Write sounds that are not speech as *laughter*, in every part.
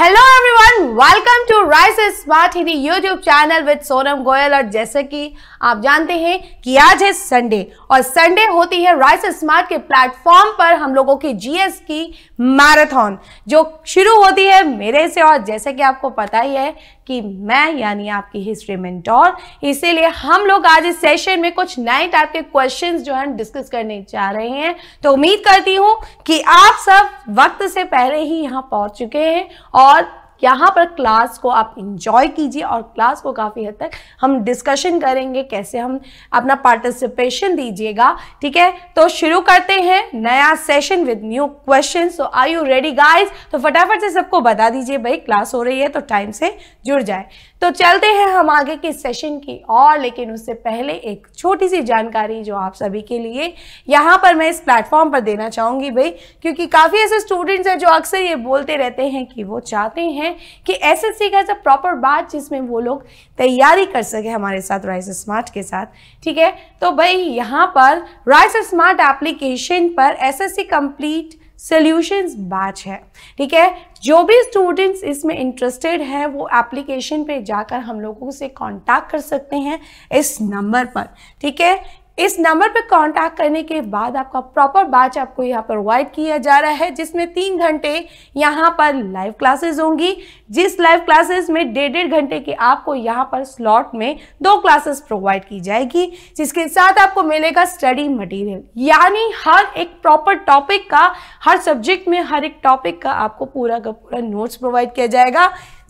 hello everyone welcome to rise smart Hindi YouTube channel with Sonam Goyal और जैसे कि आप जानते हैं कि आज है संडे और संडे होती है राइस स्मार्ट के प्लेटफॉर्म पर हम लोगों की जीएस की मैराथन जो शुरू होती है मेरे से और जैसे कि आपको पता ही है कि मैं यानी आपकी हिस्ट्री मेंटोर इसीलिए हम लोग आज इस सेशन में कुछ नए टाइप के क्वेश्चन जो है डिस्कस करने जा रहे हैं तो उम्मीद करती हूँ कि आप सब वक्त से पहले ही यहाँ पहुंच चुके हैं और यहाँ पर क्लास को आप इंजॉय कीजिए और क्लास को काफ़ी हद तक हम डिस्कशन करेंगे कैसे हम अपना पार्टिसिपेशन दीजिएगा ठीक है तो शुरू करते हैं नया session with new question so are you ready guys तो फटाफट से सबको बता दीजिए भाई क्लास हो रही है तो टाइम से जुड़ जाए तो चलते हैं हम आगे के सेशन की और लेकिन उससे पहले एक छोटी सी जानकारी जो आप सभी के लिए यहाँ पर मैं इस प्लेटफॉर्म पर देना चाहूँगी भाई क्योंकि काफ़ी ऐसे स्टूडेंट्स हैं जो अक्सर ये बोलते रहते हैं कि वो चाहते हैं कि एस एस सी का ऐसा प्रॉपर बात जिसमें वो लोग तैयारी कर सके हमारे साथ राइस स्मार्ट के साथ ठीक है तो भाई यहाँ पर राइस स्मार्ट एप्लीकेशन पर S S C complete solutions batch है ठीक है जो भी स्टूडेंट्स इसमें इंटरेस्टेड है वो एप्लीकेशन पे जाकर हम लोगों से कांटेक्ट कर सकते हैं इस नंबर पर ठीक है इस नंबर पर कांटेक्ट करने के बाद आपका प्रॉपर बैच आपको यहाँ पर प्रोवाइड किया जा रहा है जिसमें तीन घंटे यहाँ पर लाइव क्लासेस होंगी जिस लाइव क्लासेस में डेढ़ डेढ़ घंटे के आपको यहाँ पर स्लॉट में दो क्लासेस प्रोवाइड की जाएगी जिसके साथ आपको मिलेगा स्टडी मटेरियल यानी हर एक प्रॉपर टॉपिक का हर सब्जेक्ट में हर एक टॉपिक का आपको पूरा का पूरा नोट्स प्रोवाइड किया जाएगा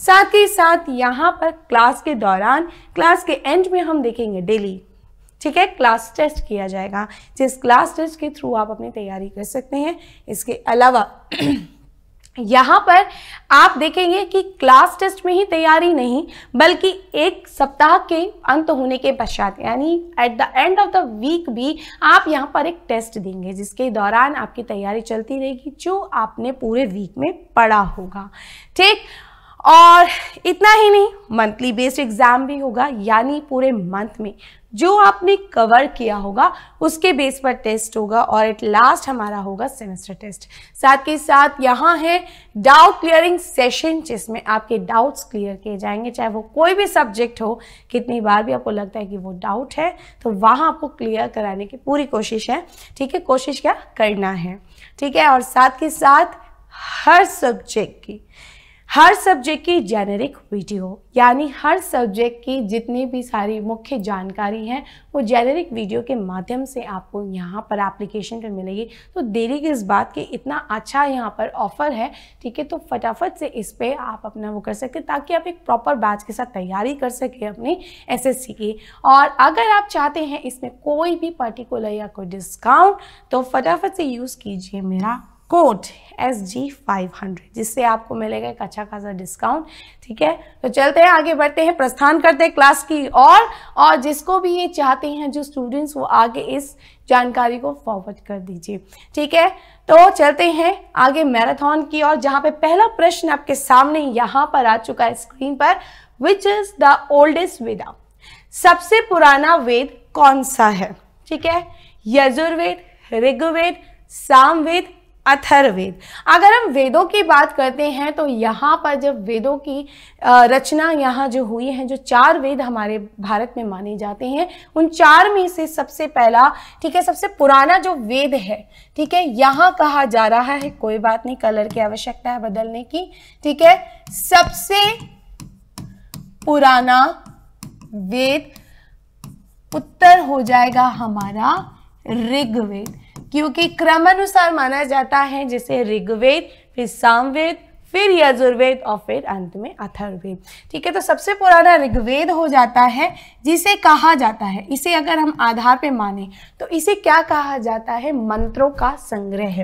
साथ ही साथ यहाँ पर क्लास के दौरान क्लास के एंड में हम देखेंगे डेली ठीक है क्लास टेस्ट किया जाएगा जिस क्लास टेस्ट के थ्रू आप अपनी तैयारी कर सकते हैं इसके अलावा *clears throat* यहाँ पर आप देखेंगे कि क्लास टेस्ट में ही तैयारी नहीं बल्कि एक सप्ताह के अंत होने के पश्चात यानी at the end of the week भी आप यहाँ पर एक टेस्ट देंगे जिसके दौरान आपकी तैयारी चलती रहेगी जो आपने पूरे वीक में पढ़ा होगा ठीक और इतना ही नहीं मंथली बेस्ड एग्ज़ाम भी होगा यानी पूरे मंथ में जो आपने कवर किया होगा उसके बेस पर टेस्ट होगा और एट लास्ट हमारा होगा सेमेस्टर टेस्ट साथ के साथ यहाँ है डाउट क्लियरिंग सेशन जिसमें आपके डाउट्स क्लियर किए जाएंगे चाहे वो कोई भी सब्जेक्ट हो कितनी बार भी आपको लगता है कि वो डाउट है तो वहाँ आपको क्लियर कराने की पूरी कोशिश है ठीक है कोशिश क्या करना है ठीक है और साथ के साथ हर सब्जेक्ट की हर सब्जेक्ट की जेनेरिक वीडियो यानी हर सब्जेक्ट की जितनी भी सारी मुख्य जानकारी है वो जेनेरिक वीडियो के माध्यम से आपको यहाँ पर एप्लीकेशन पर मिलेगी तो देरी की इस बात की इतना अच्छा यहाँ पर ऑफर है ठीक है तो फटाफट से इस पर आप अपना वो कर सकते ताकि आप एक प्रॉपर बैच के साथ तैयारी कर सकें अपनी एस की और अगर आप चाहते हैं इसमें कोई भी पर्टिकुलर या कोई डिस्काउंट तो फटाफट से यूज़ कीजिए मेरा code S G five hundred जिससे आपको मिलेगा एक अच्छा खासा डिस्काउंट ठीक है तो चलते हैं आगे बढ़ते हैं प्रस्थान करते हैं क्लास की और और जिसको भी ये चाहते हैं जो स्टूडेंट्स वो आगे इस जानकारी को फॉरवर्ड कर दीजिए ठीक है तो चलते हैं आगे मैराथन की और जहाँ पे पहला प्रश्न आपके सामने यहाँ पर आ चुका है स्क्रीन पर which is the oldest Veda सबसे पुराना वेद कौन सा है ठीक है यजुर्वेद ऋग्वेद सामवेद अथर्वेद अगर हम वेदों की बात करते हैं तो यहाँ पर जब वेदों की रचना यहाँ जो हुई है जो चार वेद हमारे भारत में माने जाते हैं उन चार में से सबसे पहला ठीक है सबसे पुराना जो वेद है ठीक है यहाँ कहा जा रहा है कोई बात नहीं कलर की आवश्यकता है बदलने की ठीक है सबसे पुराना वेद उत्तर हो जाएगा हमारा ऋग्वेद क्योंकि क्रमानुसार माना जाता है जैसे ऋग्वेद फिर सामवेद फिर यजुर्वेद और फिर अंत में अथर्वेद ठीक है तो सबसे पुराना ऋग्वेद हो जाता है जिसे कहा जाता है इसे अगर हम आधार पे माने तो इसे क्या कहा जाता है मंत्रों का संग्रह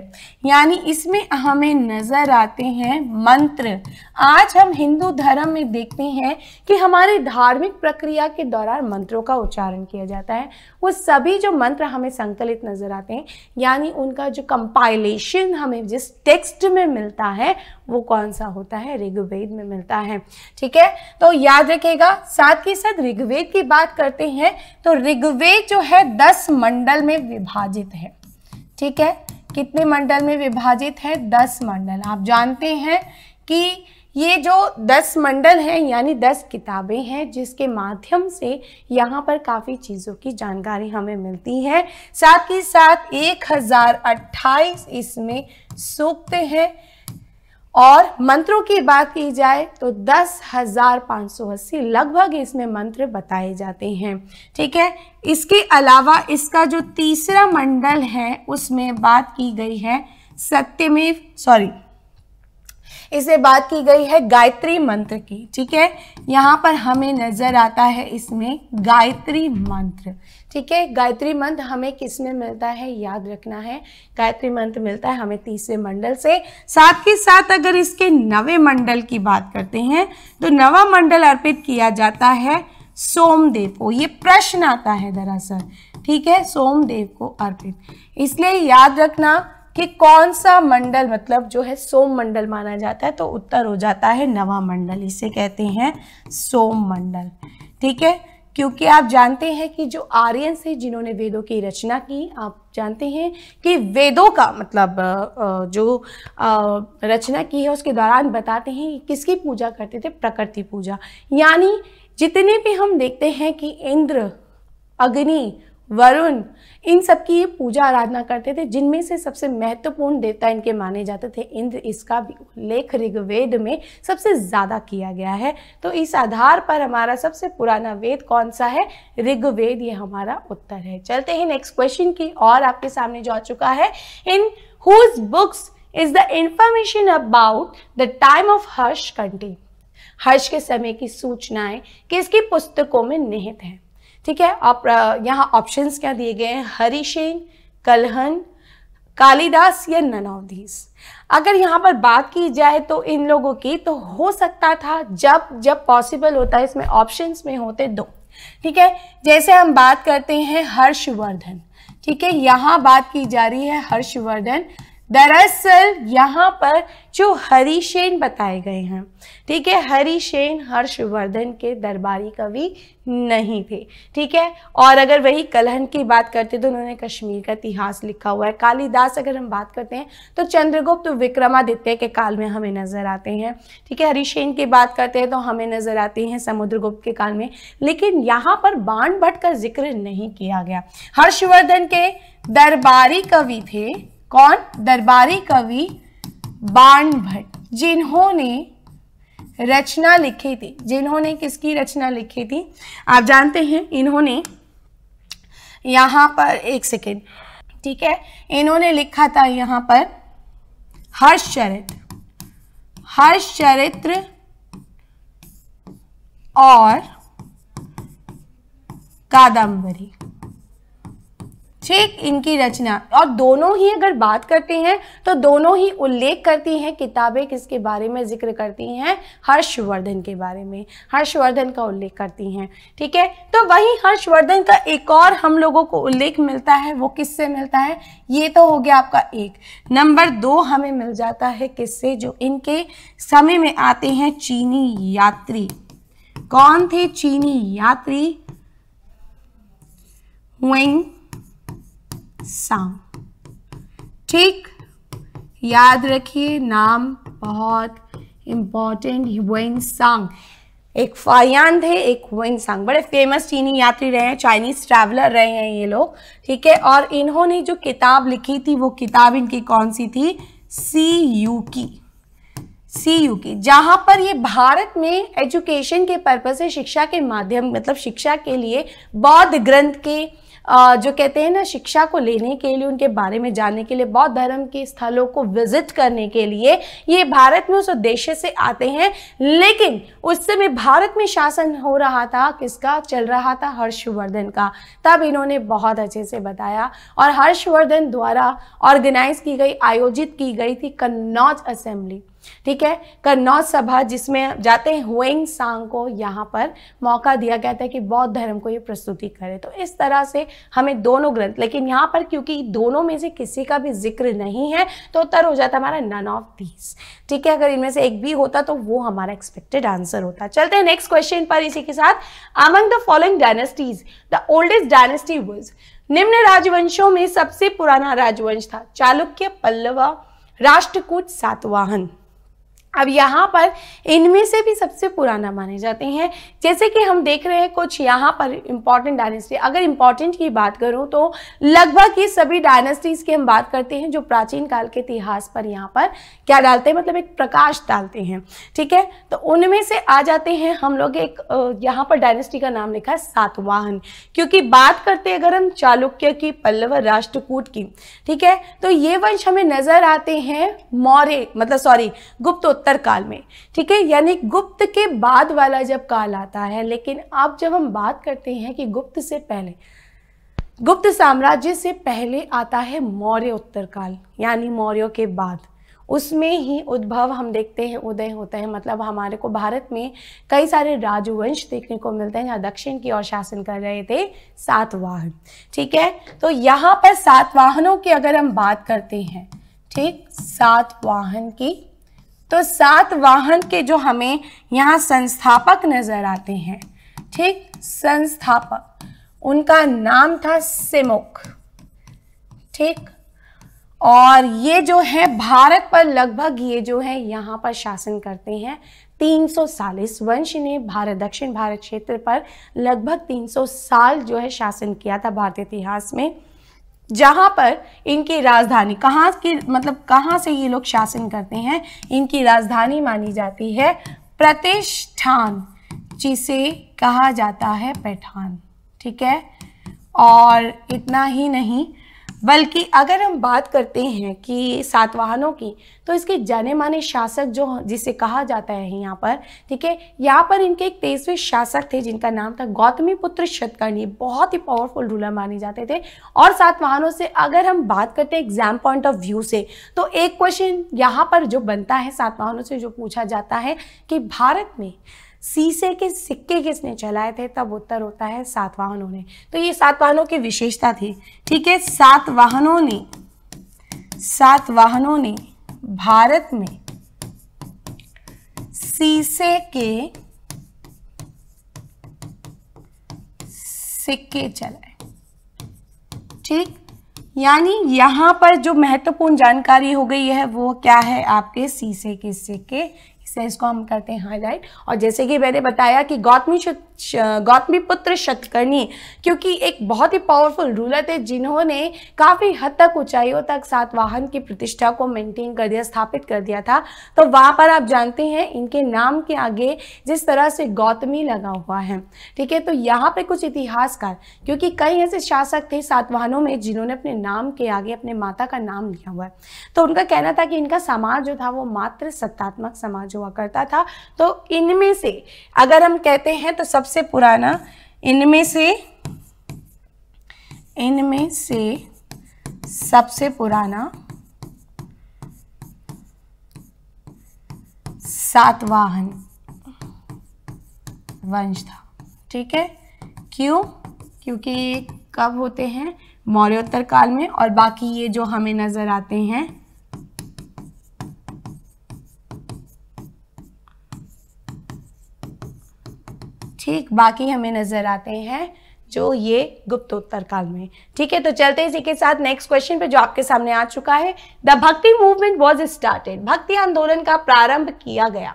यानी इसमें हमें नज़र आते हैं मंत्र आज हम हिंदू धर्म में देखते हैं कि हमारे धार्मिक प्रक्रिया के दौरान मंत्रों का उच्चारण किया जाता है वो सभी जो मंत्र हमें संकलित नज़र आते हैं यानी उनका जो कंपाइलेशन हमें जिस टेक्स्ट में मिलता है वो कौन सा होता है ऋग्वेद में मिलता है ठीक है तो याद रखेगा साथ ही साथ ऋग्वेद की बात करते हैं तो ऋग्वेद जो है दस मंडल में विभाजित है ठीक है कितने मंडल में विभाजित है दस मंडल आप जानते हैं कि ये जो दस मंडल हैं यानी दस किताबें हैं जिसके माध्यम से यहाँ पर काफ़ी चीज़ों की जानकारी हमें मिलती है साथ ही साथ एक हज़ार अट्ठाईस इसमें सूक्त हैं और मंत्रों की बात की जाए तो दस हजार पाँच सौ अस्सी लगभग इसमें मंत्र बताए जाते हैं ठीक है इसके अलावा इसका जो तीसरा मंडल है उसमें बात की गई है सत्यमेव सॉरी इसे बात की गई है गायत्री मंत्र की ठीक है यहाँ पर हमें नज़र आता है इसमें गायत्री मंत्र ठीक है गायत्री मंत्र हमें किस में मिलता है याद रखना है गायत्री मंत्र मिलता है हमें तीसरे मंडल से साथ ही साथ अगर इसके नवे मंडल की बात करते हैं तो नवा मंडल अर्पित किया जाता है सोमदेव को ये प्रश्न आता है दरअसल ठीक है सोमदेव को अर्पित इसलिए याद रखना कि कौन सा मंडल मतलब जो है सोम मंडल माना जाता है तो उत्तर हो जाता है नवा मंडल इसे कहते हैं सोम मंडल ठीक है क्योंकि आप जानते हैं कि जो आर्यन है जिन्होंने वेदों की रचना की आप जानते हैं कि वेदों का मतलब जो रचना की है उसके दौरान बताते हैं किसकी पूजा करते थे प्रकृति पूजा यानी जितने भी हम देखते हैं कि इंद्र अग्नि वरुण इन सब की ये पूजा आराधना करते थे जिनमें से सबसे महत्वपूर्ण देवता इनके माने जाते थे इंद्र इसका भी उल्लेख ऋग्वेद में सबसे ज़्यादा किया गया है तो इस आधार पर हमारा सबसे पुराना वेद कौन सा है ऋग्वेद ये हमारा उत्तर है चलते हैं नेक्स्ट क्वेश्चन की और आपके सामने जो आ चुका है in whose books is the information about the time of Harsh content Harsh के समय की सूचनाएं किसकी पुस्तकों में निहित हैं ठीक है आप यहाँ ऑप्शंस क्या दिए गए हैं हरिशेन कलहन कालिदास या ननौदीस अगर यहाँ पर बात की जाए तो इन लोगों की तो हो सकता था जब जब पॉसिबल होता है इसमें ऑप्शंस में होते दो ठीक है जैसे हम बात करते हैं हर्षवर्धन ठीक है यहाँ बात की जा रही है हर्षवर्धन दरअसल यहाँ पर जो हरीशेन बताए गए हैं ठीक है हरीशेन हर्षवर्धन के दरबारी कवि नहीं थे ठीक है और अगर वही कलहन की बात करते तो उन्होंने कश्मीर का इतिहास लिखा हुआ है कालिदास अगर हम बात करते हैं तो चंद्रगुप्त तो विक्रमादित्य के काल में हमें नज़र आते हैं ठीक है हरीशेन की बात करते हैं तो हमें नज़र आते हैं समुद्रगुप्त के काल में लेकिन यहाँ पर बाण भट्ट का जिक्र नहीं किया गया हर्षवर्धन के दरबारी कवि थे कौन दरबारी कवि बाण भट्ट जिन्होंने रचना लिखी थी जिन्होंने किसकी रचना लिखी थी आप जानते हैं इन्होंने यहाँ पर एक सेकेंड ठीक है इन्होंने लिखा था यहाँ पर हर्ष हर्षचरित्र और कादम्बरी ठीक इनकी रचना और दोनों ही अगर बात करते हैं तो दोनों ही उल्लेख करती हैं किताबें किसके बारे में जिक्र करती हैं हर्षवर्धन के बारे में हर्षवर्धन का उल्लेख करती हैं ठीक है तो वही हर्षवर्धन का एक और हम लोगों को उल्लेख मिलता है वो किससे मिलता है ये तो हो गया आपका एक नंबर दो हमें मिल जाता है किससे जो इनके समय में आते हैं चीनी यात्री कौन थे चीनी यात्री हुएंग सांप ठीक याद रखिए नाम बहुत इम्पॉर्टेंट वेन सांग एक फायान थे एक वेन सांग बड़े फेमस चीनी यात्री रहे हैं चाइनीज ट्रैवलर रहे हैं ये लोग ठीक है और इन्होंने जो किताब लिखी थी वो किताब इनकी कौन सी थी सी यू की सी यू की जहाँ पर ये भारत में एजुकेशन के पर्पज से शिक्षा के माध्यम मतलब शिक्षा के लिए बौद्ध ग्रंथ के जो कहते हैं ना शिक्षा को लेने के लिए उनके बारे में जानने के लिए बौद्ध धर्म के स्थलों को विजिट करने के लिए ये भारत में उस उद्देश्य से आते हैं लेकिन उस समय भारत में शासन हो रहा था किसका चल रहा था हर्षवर्धन का तब इन्होंने बहुत अच्छे से बताया और हर्षवर्धन द्वारा ऑर्गेनाइज की गई आयोजित की गई थी कन्नौज असेंबली ठीक है कन्नौज सभा जिसमें जाते हुएंग सांग को यहाँ पर मौका दिया गया था कि बौद्ध धर्म को ये प्रस्तुति करे तो इस तरह से हमें दोनों ग्रंथ लेकिन यहाँ पर क्योंकि दोनों में से किसी का भी जिक्र नहीं है तो उत्तर हो जाता हमारा नन ऑफ दीज ठीक है अगर इनमें से एक भी होता तो वो हमारा एक्सपेक्टेड आंसर होता चलते हैं नेक्स्ट क्वेश्चन पर इसी के साथ among the following dynasties the oldest dynasty was निम्न राजवंशों में सबसे पुराना राजवंश था चालुक्य पल्लवा राष्ट्रकूट सातवाहन अब यहाँ पर इनमें से भी सबसे पुराना माने जाते हैं जैसे कि हम देख रहे हैं कुछ यहाँ पर इम्पॉर्टेंट डायनेस्टी अगर इम्पॉर्टेंट की बात करूँ तो लगभग ये सभी डायनेस्टीज़ की हम बात करते हैं जो प्राचीन काल के इतिहास पर यहाँ पर क्या डालते हैं मतलब एक प्रकाश डालते हैं ठीक है तो उनमें से आ जाते हैं हम लोग एक यहाँ पर डायनेस्टी का नाम लिखा है सातवाहन क्योंकि बात करते हैं अगर हम चालुक्य की पल्लव राष्ट्रकूट की ठीक है तो ये वंश हमें नज़र आते हैं मौर्य मतलब सॉरी गुप्तोत्तर उत्तर काल में ठीक है यानी गुप्त के बाद वाला जब काल आता है लेकिन अब जब हम बात करते हैं कि गुप्त से पहले गुप्त साम्राज्य से पहले आता है मौर्य उत्तर काल यानी मौर्यों के बाद उसमें ही उद्भव हम देखते हैं उदय होता है मतलब हमारे को भारत में कई सारे राजवंश देखने को मिलते हैं जहाँ दक्षिण की ओर शासन कर रहे थे सातवाहन ठीक है तो यहाँ पर सातवाहनों की अगर हम बात करते हैं ठीक सातवाहन की तो सात वाहन के जो हमें यहाँ संस्थापक नजर आते हैं ठीक संस्थापक उनका नाम था सिमुक ठीक और ये जो है भारत पर लगभग ये जो है यहाँ पर शासन करते हैं 340 वंश ने भारत दक्षिण भारत क्षेत्र पर लगभग 300 साल जो है शासन किया था भारतीय इतिहास में जहां पर इनकी राजधानी कहाँ की मतलब कहाँ से ये लोग शासन करते हैं इनकी राजधानी मानी जाती है प्रतिष्ठान जिसे कहा जाता है पैठान ठीक है और इतना ही नहीं बल्कि अगर हम बात करते हैं कि सातवाहनों की तो इसके जाने माने शासक जो जिसे कहा जाता है यहाँ पर ठीक है यहाँ पर इनके एक तेईसवें शासक थे जिनका नाम था गौतमी पुत्र शतकर्णी बहुत ही पावरफुल रूलर माने जाते थे और सातवाहनों से अगर हम बात करते हैं एग्जाम पॉइंट ऑफ व्यू से तो एक क्वेश्चन यहाँ पर जो बनता है सातवाहनों से जो पूछा जाता है कि भारत में सीसे के सिक्के किसने चलाए थे तब उत्तर होता है सातवाहनों ने तो ये सातवाहनों की विशेषता थी ठीक है सातवाहनों ने सातवाहनों ने भारत में सीसे के सिक्के चलाए ठीक यानी यहां पर जो महत्वपूर्ण जानकारी हो गई है वो क्या है आपके सीसे के सिक्के से इसको हम करते हैं हाईलाइट और जैसे कि मैंने बताया कि गौतमी गौतमी पुत्र शतकर्णी क्योंकि एक बहुत ही पावरफुल रूलर थे जिन्होंने काफ़ी हद तक ऊंचाइयों तक सातवाहन की प्रतिष्ठा को मेंटेन कर दिया स्थापित कर दिया था तो वहाँ पर आप जानते हैं इनके नाम के आगे जिस तरह से गौतमी लगा हुआ है ठीक है तो यहाँ पे कुछ इतिहासकार क्योंकि कई ऐसे शासक थे सातवाहनों में जिन्होंने अपने नाम के आगे अपने माता का नाम लिया हुआ है तो उनका कहना था कि इनका समाज जो था वो मात्र सत्तात्मक समाज हुआ हुआ करता था तो इनमें से अगर हम कहते हैं तो सबसे पुराना इनमें से इनमें से सबसे पुराना सातवाहन वंश था ठीक है क्यों क्योंकि कब होते हैं मौर्योत्तर काल में और बाकी ये जो हमें नज़र आते हैं ठीक बाकी हमें नज़र आते हैं जो ये गुप्तोत्तर काल में ठीक है तो चलते हैं इसी के साथ नेक्स्ट क्वेश्चन पे जो आपके सामने आ चुका है द भक्ति मूवमेंट वॉज स्टार्टेड भक्ति आंदोलन का प्रारंभ किया गया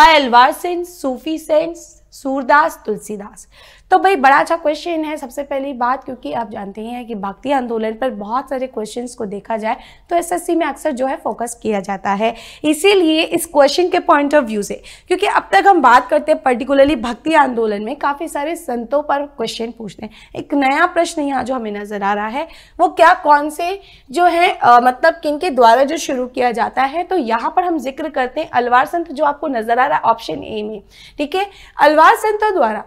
बाय अलवार सिंह सूफी सेन सूरदास तुलसीदास तो भाई बड़ा अच्छा क्वेश्चन है सबसे पहली बात क्योंकि आप जानते ही हैं कि भक्ति आंदोलन पर बहुत सारे क्वेश्चन को देखा जाए तो एसएससी में अक्सर जो है फोकस किया जाता है इसीलिए इस क्वेश्चन के पॉइंट ऑफ व्यू से क्योंकि अब तक हम बात करते हैं पर्टिकुलरली भक्ति आंदोलन में काफ़ी सारे संतों पर क्वेश्चन पूछते हैं एक नया प्रश्न यहाँ जो हमें नज़र आ रहा है वो क्या कौन से जो है आ, मतलब किन के द्वारा जो शुरू किया जाता है तो यहाँ पर हम जिक्र करते हैं अलवार संत जो आपको नज़र आ रहा है ऑप्शन ए में ठीक है अलवार संतों द्वारा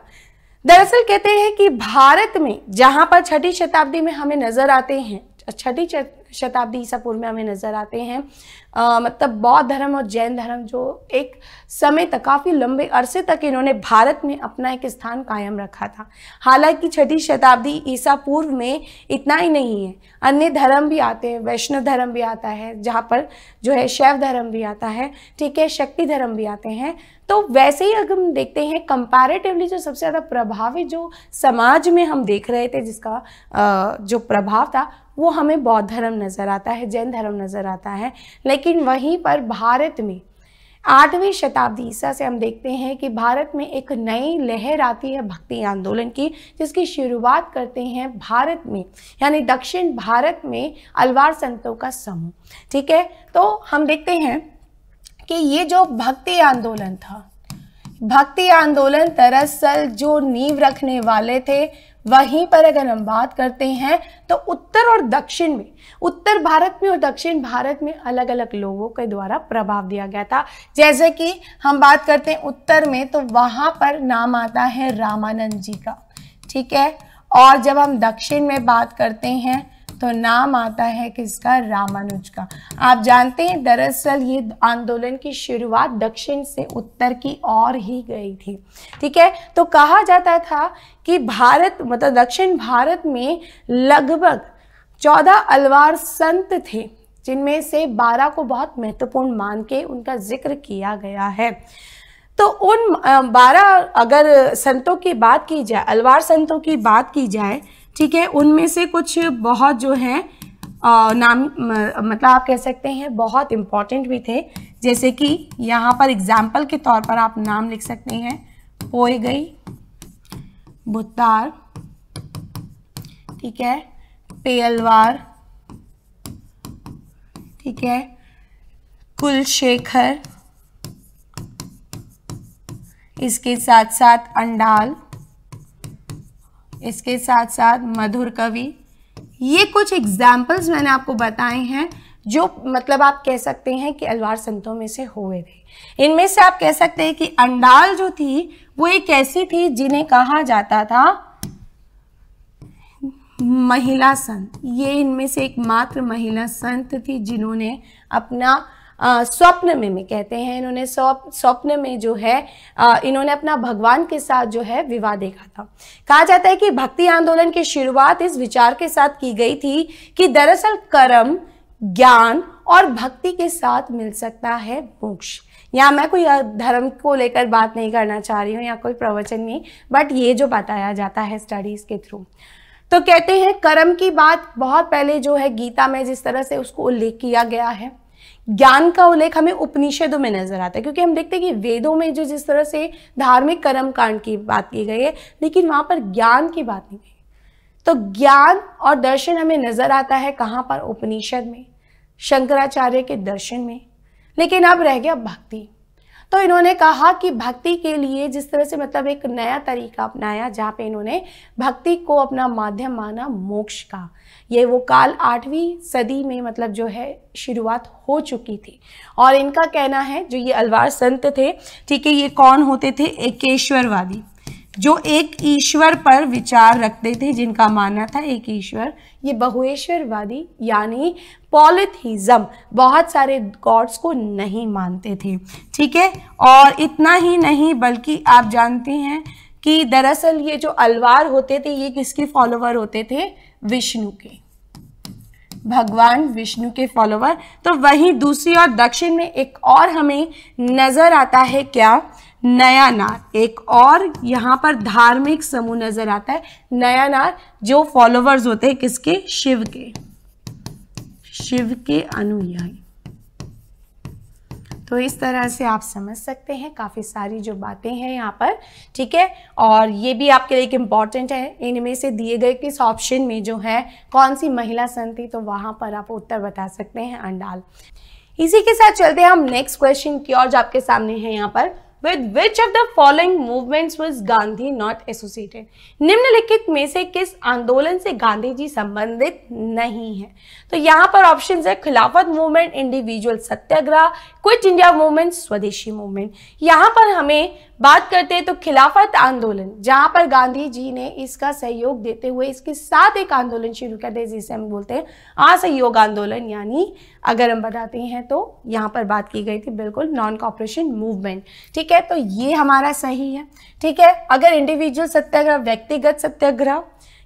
दरअसल कहते हैं कि भारत में जहां पर छठी शताब्दी में हमें नजर आते हैं छठी शताब्दी ईसा पूर्व में हमें नज़र आते हैं आ, मतलब बौद्ध धर्म और जैन धर्म जो एक समय तक काफ़ी लंबे अरसे तक इन्होंने भारत में अपना एक स्थान कायम रखा था हालांकि छठी शताब्दी ईसा पूर्व में इतना ही नहीं है अन्य धर्म भी आते हैं वैष्णव धर्म भी आता है जहाँ पर जो है शैव धर्म भी आता है ठीक है शक्ति धर्म भी आते हैं तो वैसे ही अगर हम देखते हैं कंपैरेटिवली जो सबसे ज़्यादा प्रभावित जो समाज में हम देख रहे थे जिसका जो प्रभाव था वो हमें बौद्ध धर्म नज़र आता है जैन धर्म नज़र आता है लेकिन वहीं पर भारत में आठवीं शताब्दी ईसा से हम देखते हैं कि भारत में एक नई लहर आती है भक्ति आंदोलन की जिसकी शुरुआत करते हैं भारत में यानी दक्षिण भारत में अलवार संतों का समूह ठीक है तो हम देखते हैं कि ये जो भक्ति आंदोलन था भक्ति आंदोलन दरअसल जो नींव रखने वाले थे वहीं पर अगर हम बात करते हैं तो उत्तर और दक्षिण में उत्तर भारत में और दक्षिण भारत में अलग अलग लोगों के द्वारा प्रभाव दिया गया था जैसे कि हम बात करते हैं उत्तर में तो वहाँ पर नाम आता है रामानंद जी का ठीक है और जब हम दक्षिण में बात करते हैं तो नाम आता है किसका रामानुज का आप जानते हैं दरअसल ये आंदोलन की शुरुआत दक्षिण से उत्तर की ओर ही गई थी ठीक है तो कहा जाता था कि भारत मतलब दक्षिण भारत में लगभग चौदह अलवार संत थे जिनमें से बारह को बहुत महत्वपूर्ण मान के उनका जिक्र किया गया है तो उन बारह अगर संतों की बात की जाए अलवार संतों की बात की जाए ठीक है उनमें से कुछ बहुत जो हैं नाम मतलब आप कह सकते हैं बहुत इम्पॉर्टेंट भी थे जैसे कि यहाँ पर एग्जाम्पल के तौर पर आप नाम लिख सकते हैं पोए गई भुतार ठीक है पेयलवार ठीक है कुलशेखर इसके साथ साथ अंडाल इसके साथ साथ मधुर कवि ये कुछ एग्जाम्पल्स मैंने आपको बताए हैं जो मतलब आप कह सकते हैं कि अलवार संतों में से हुए थे इनमें से आप कह सकते हैं कि अंडाल जो थी वो एक ऐसी थी जिन्हें कहा जाता था महिला संत ये इनमें से एकमात्र महिला संत थी जिन्होंने अपना स्वप्न में में कहते हैं इन्होंने स्वप्न में जो है इन्होंने अपना भगवान के साथ जो है विवाह देखा था कहा जाता है कि भक्ति आंदोलन की शुरुआत इस विचार के साथ की गई थी कि दरअसल कर्म ज्ञान और भक्ति के साथ मिल सकता है मोक्ष या मैं कोई धर्म को लेकर बात नहीं करना चाह रही हूँ या कोई प्रवचन नहीं बट ये जो बताया जाता है स्टडीज़ के थ्रू तो कहते हैं कर्म की बात बहुत पहले जो है गीता में जिस तरह से उसको उल्लेख किया गया है ज्ञान का उल्लेख हमें उपनिषदों में नजर आता है क्योंकि हम देखते हैं कि वेदों में जो जिस तरह से धार्मिक कर्म कांड की बात की गई है लेकिन वहां पर ज्ञान की बात नहीं गई तो ज्ञान और दर्शन हमें नजर आता है कहाँ पर उपनिषद में शंकराचार्य के दर्शन में लेकिन अब रह गया भक्ति तो इन्होंने कहा कि भक्ति के लिए जिस तरह से मतलब एक नया तरीका अपनाया जहाँ पे इन्होंने भक्ति को अपना माध्यम माना मोक्ष का ये वो काल आठवीं सदी में मतलब जो है शुरुआत हो चुकी थी और इनका कहना है जो ये अलवार संत थे ठीक है ये कौन होते थे एकेश्वरवादी जो एक ईश्वर पर विचार रखते थे जिनका मानना था एक ईश्वर ये बहुएश्वरवादी यानी पॉलिथिज्म बहुत सारे गॉड्स को नहीं मानते थे ठीक है और इतना ही नहीं बल्कि आप जानते हैं कि दरअसल ये जो अलवार होते थे ये किसके फॉलोवर होते थे विष्णु के भगवान विष्णु के फॉलोवर तो वहीं दूसरी ओर दक्षिण में एक और हमें नज़र आता है क्या नयानार एक और यहाँ पर धार्मिक समूह नज़र आता है नयानार जो फॉलोवर्स होते हैं किसके शिव के शिव के अनुयायी तो इस तरह से आप समझ सकते हैं काफ़ी सारी जो बातें हैं यहाँ पर ठीक है और ये भी आपके लिए एक इम्पॉर्टेंट है इनमें से दिए गए किस ऑप्शन में जो है कौन सी महिला सन थी तो वहाँ पर आप उत्तर बता सकते हैं अंडाल इसी के साथ चलते हैं हम नेक्स्ट क्वेश्चन की और जो आपके सामने है यहाँ पर with which of the following movements was Gandhi not associated निम्नलिखित में से किस आंदोलन से गांधी जी संबंधित नहीं है तो यहाँ पर ऑप्शन है Khilafat movement individual Satyagraha quit India movement Swadeshi movement यहाँ पर हमें बात करते हैं तो खिलाफत आंदोलन जहां पर गांधी जी ने इसका सहयोग देते हुए इसके साथ एक आंदोलन शुरू कर दिया जिसे हम बोलते हैं असहयोग आंदोलन यानी अगर हम बताते हैं तो यहाँ पर बात की गई थी बिल्कुल नॉन कॉपरेशन मूवमेंट ठीक है तो ये हमारा सही है ठीक है अगर इंडिविजुअल सत्याग्रह व्यक्तिगत सत्याग्रह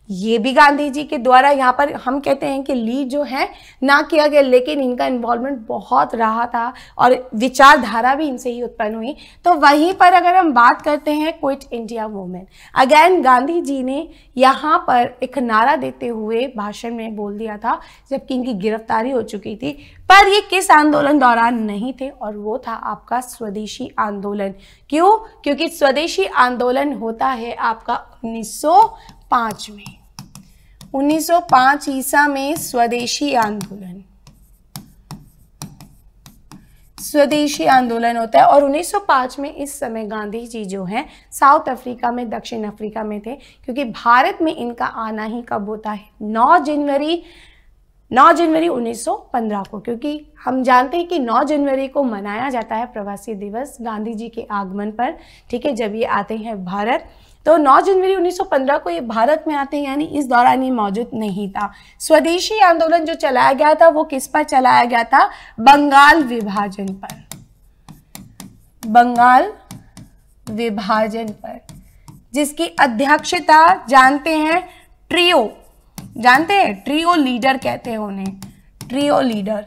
ये भी गांधी जी के द्वारा यहाँ पर हम कहते हैं कि लीड जो है ना किया गया लेकिन इनका इन्वॉल्वमेंट बहुत रहा था और विचारधारा भी इनसे ही उत्पन्न हुई तो वहीं पर अगर हम बात करते हैं quit India movement again Gandhi ji ने यहाँ पर एक नारा देते हुए भाषण में बोल दिया था जबकि इनकी गिरफ्तारी हो चुकी थी पर ये किस आंदोलन दौरान नहीं थे और वो था आपका स्वदेशी आंदोलन क्यों क्योंकि स्वदेशी आंदोलन होता है आपका 1905 में 1905 ईसा में स्वदेशी आंदोलन स्वदेशी आंदोलन होता है और 1905 में इस समय गांधी जी जो हैं साउथ अफ्रीका में दक्षिण अफ्रीका में थे क्योंकि भारत में इनका आना ही कब होता है 9 जनवरी 9 जनवरी 1915 को क्योंकि हम जानते हैं कि 9 जनवरी को मनाया जाता है प्रवासी दिवस गांधी जी के आगमन पर ठीक है जब ये आते हैं भारत तो 9 जनवरी 1915 को ये भारत में आते हैं यानी इस दौरान ये मौजूद नहीं था स्वदेशी आंदोलन जो चलाया गया था वो किस पर चलाया गया था बंगाल विभाजन पर बंगाल विभाजन पर जिसकी अध्यक्षता जानते हैं ट्रियो जानते हैं ट्रियो लीडर कहते हैं उन्हें ट्रियो लीडर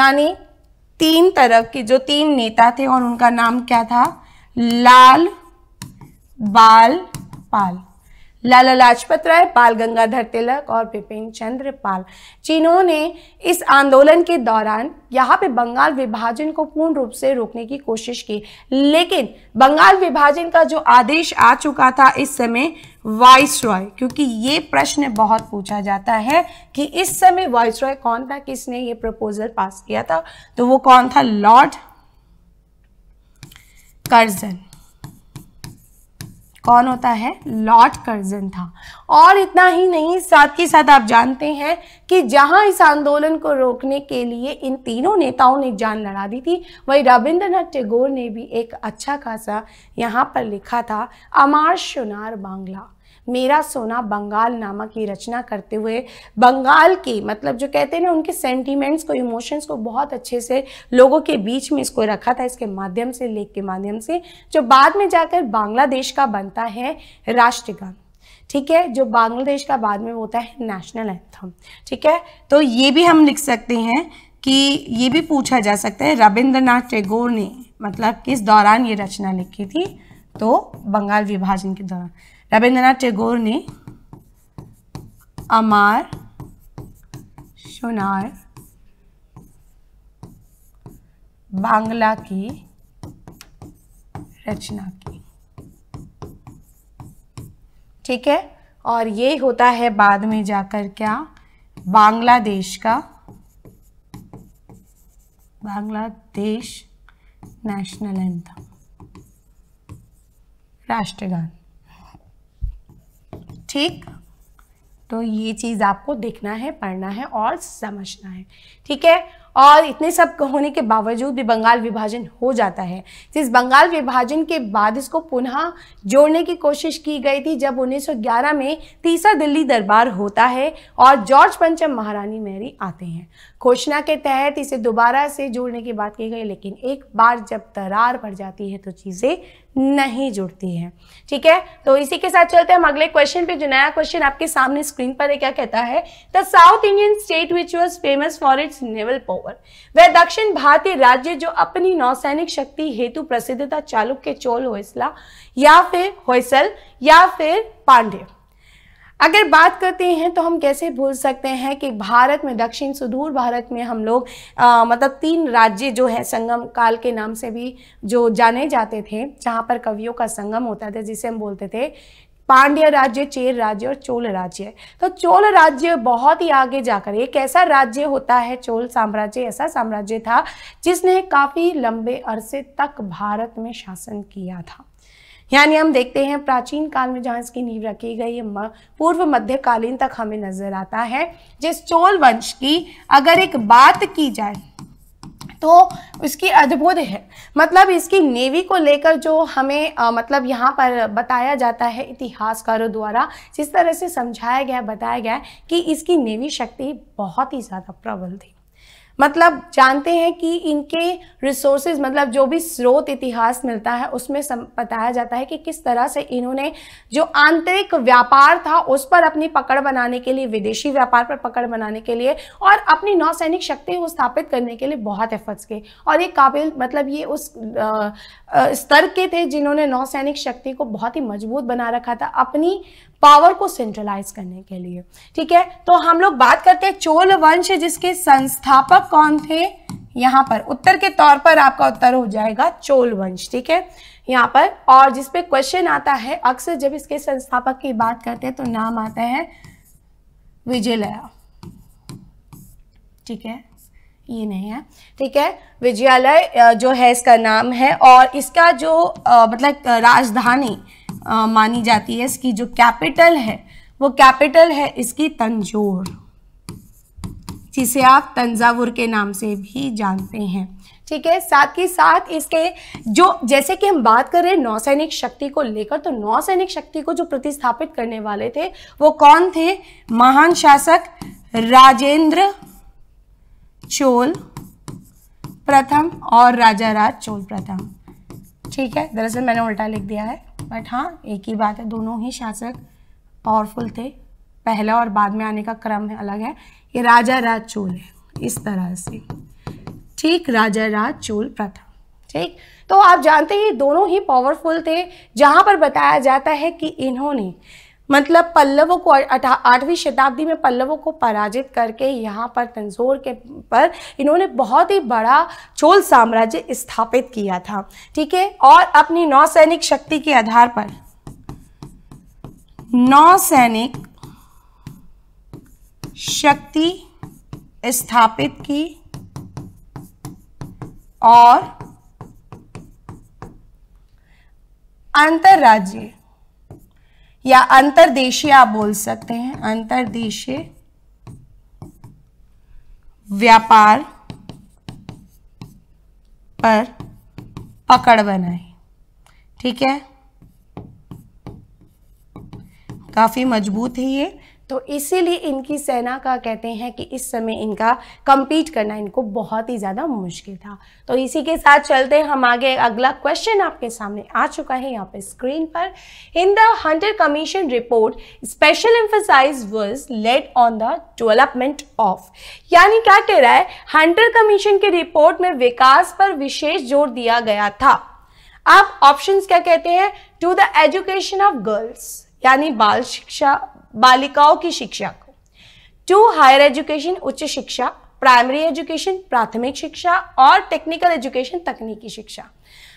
यानी तीन तरफ के जो तीन नेता थे और उनका नाम क्या था लाल बाल पाल लाला लाजपत राय बाल गंगाधर तिलक और बिपिन चंद्र पाल जिन्होंने इस आंदोलन के दौरान यहाँ पे बंगाल विभाजन को पूर्ण रूप से रोकने की कोशिश की लेकिन बंगाल विभाजन का जो आदेश आ चुका था इस समय वाइस रॉय क्योंकि ये प्रश्न बहुत पूछा जाता है कि इस समय वाइस रॉय कौन था किसने ये प्रपोजल पास किया था तो वो कौन था लॉर्ड कर्जन कौन होता है लॉर्ड कर्जन था और इतना ही नहीं साथ के साथ आप जानते हैं कि जहां इस आंदोलन को रोकने के लिए इन तीनों नेताओं ने जान लड़ा दी थी वही रविंद्रनाथ टैगोर ने भी एक अच्छा खासा यहाँ पर लिखा था अमार शुनार बांग्ला मेरा सोना बंगाल नामक की रचना करते हुए बंगाल की मतलब जो कहते हैं ना उनके सेंटीमेंट्स को इमोशंस को बहुत अच्छे से लोगों के बीच में इसको रखा था इसके माध्यम से लेख के माध्यम से जो बाद में जाकर बांग्लादेश का बनता है राष्ट्रगान ठीक है जो बांग्लादेश का बाद में होता है नेशनल एंथम ठीक है तो ये भी हम लिख सकते हैं कि ये भी पूछा जा सकता है रविंद्रनाथ टैगोर ने मतलब किस दौरान ये रचना लिखी थी तो बंगाल विभाजन के दौरान रविंद्रनाथ टैगोर ने अमार सुनार बांग्ला की रचना की ठीक है और ये होता है बाद में जाकर क्या बांग्लादेश का बांग्लादेश नेशनल एंथम राष्ट्रगान ठीक तो ये चीज़ आपको देखना है पढ़ना है और समझना है ठीक है और इतने सब होने के बावजूद भी बंगाल विभाजन हो जाता है जिस बंगाल विभाजन के बाद इसको पुनः जोड़ने की कोशिश की गई थी जब 1911 में तीसरा दिल्ली दरबार होता है और जॉर्ज पंचम महारानी मैरी आते हैं घोषणा के तहत इसे दोबारा से जोड़ने की बात की गई लेकिन एक बार जब दरार पड़ जाती है तो चीज़ें नहीं जुड़ती हैं ठीक है तो इसी के साथ चलते हैं हम अगले क्वेश्चन पे जो नया क्वेश्चन आपके सामने स्क्रीन पर है क्या कहता है the south Indian state which was famous for its naval power वह दक्षिण भारतीय राज्य जो अपनी नौसैनिक शक्ति हेतु प्रसिद्ध था चालुक्य चोल होइसला या फिर होसल या फिर पांडे अगर बात करते हैं तो हम कैसे भूल सकते हैं कि भारत में दक्षिण सुदूर भारत में हम लोग आ, मतलब तीन राज्य जो है संगम काल के नाम से भी जो जाने जाते थे जहाँ पर कवियों का संगम होता था जिसे हम बोलते थे पांड्य राज्य चेर राज्य और चोल राज्य तो चोल राज्य बहुत ही आगे जाकर एक ऐसा राज्य होता है चोल साम्राज्य ऐसा साम्राज्य था जिसने काफ़ी लंबे अरसे तक भारत में शासन किया था यानी हम देखते हैं प्राचीन काल में जहाँ इसकी नींव रखी गई है पूर्व मध्यकालीन तक हमें नजर आता है जिस चोल वंश की अगर एक बात की जाए तो उसकी अद्भुत है मतलब इसकी नेवी को लेकर जो हमें आ, मतलब यहाँ पर बताया जाता है इतिहासकारों द्वारा जिस तरह से समझाया गया बताया गया कि इसकी नेवी शक्ति बहुत ही ज़्यादा प्रबल थी मतलब जानते हैं कि इनके रिसोर्सेज मतलब जो भी स्रोत इतिहास मिलता है उसमें बताया जाता है कि किस तरह से इन्होंने जो आंतरिक व्यापार था उस पर अपनी पकड़ बनाने के लिए विदेशी व्यापार पर पकड़ बनाने के लिए और अपनी नौसैनिक शक्ति को स्थापित करने के लिए बहुत एफर्ट्स किए और ये काबिल मतलब ये उस स्तर के थे जिन्होंने नौसैनिक शक्ति को बहुत ही मजबूत बना रखा था अपनी पावर को सेंट्रलाइज करने के लिए ठीक है तो हम लोग बात करते हैं चोल वंश जिसके संस्थापक कौन थे यहाँ पर उत्तर के तौर पर आपका उत्तर हो जाएगा चोल वंश ठीक है यहाँ पर और जिसपे क्वेश्चन आता है अक्सर जब इसके संस्थापक की बात करते हैं तो नाम आता है विजयलया ठीक है ये नहीं है ठीक है विजयालय जो है इसका नाम है और इसका जो आ, मतलब राजधानी आ, मानी जाती है इसकी जो कैपिटल है वो कैपिटल है इसकी तंजोर जिसे आप तंजावुर के नाम से भी जानते हैं ठीक है साथ ही साथ इसके जो जैसे कि हम बात कर रहे हैं नौसैनिक शक्ति को लेकर तो नौसैनिक शक्ति को जो प्रतिस्थापित करने वाले थे वो कौन थे महान शासक राजेंद्र चोल प्रथम और राजा राज चोल प्रथम ठीक है दरअसल मैंने उल्टा लिख दिया है बट हाँ एक ही बात है दोनों ही शासक पावरफुल थे पहला और बाद में आने का क्रम है अलग है ये राजा राज चोल है इस तरह से ठीक राजा राज चोल प्रथा ठीक तो आप जानते ही दोनों ही पावरफुल थे जहां पर बताया जाता है कि इन्होंने मतलब पल्लवों को आठवीं शताब्दी में पल्लवों को पराजित करके यहाँ पर तंजोर के पर इन्होंने बहुत ही बड़ा चोल साम्राज्य स्थापित किया था ठीक है और अपनी नौसैनिक शक्ति के आधार पर नौसैनिक शक्ति स्थापित की और अंतर्राज्यीय या अंतरदेशीय आप बोल सकते हैं अंतरदेशीय व्यापार पर पकड़ बनाए ठीक है काफी मजबूत है ये तो इसीलिए इनकी सेना का कहते हैं कि इस समय इनका कम्पीट करना इनको बहुत ही ज़्यादा मुश्किल था तो इसी के साथ चलते हम आगे अगला क्वेश्चन आपके सामने आ चुका है यहाँ पे स्क्रीन पर in the Hunter commission report special emphasis was laid on the development of यानी क्या कह रहा है हंटर कमीशन की रिपोर्ट में विकास पर विशेष जोर दिया गया था आप ऑप्शंस क्या कहते हैं to the education of girls यानी बाल शिक्षा बालिकाओं की शिक्षा को टू हायर एजुकेशन उच्च शिक्षा प्राइमरी एजुकेशन प्राथमिक शिक्षा और टेक्निकल एजुकेशन तकनीकी शिक्षा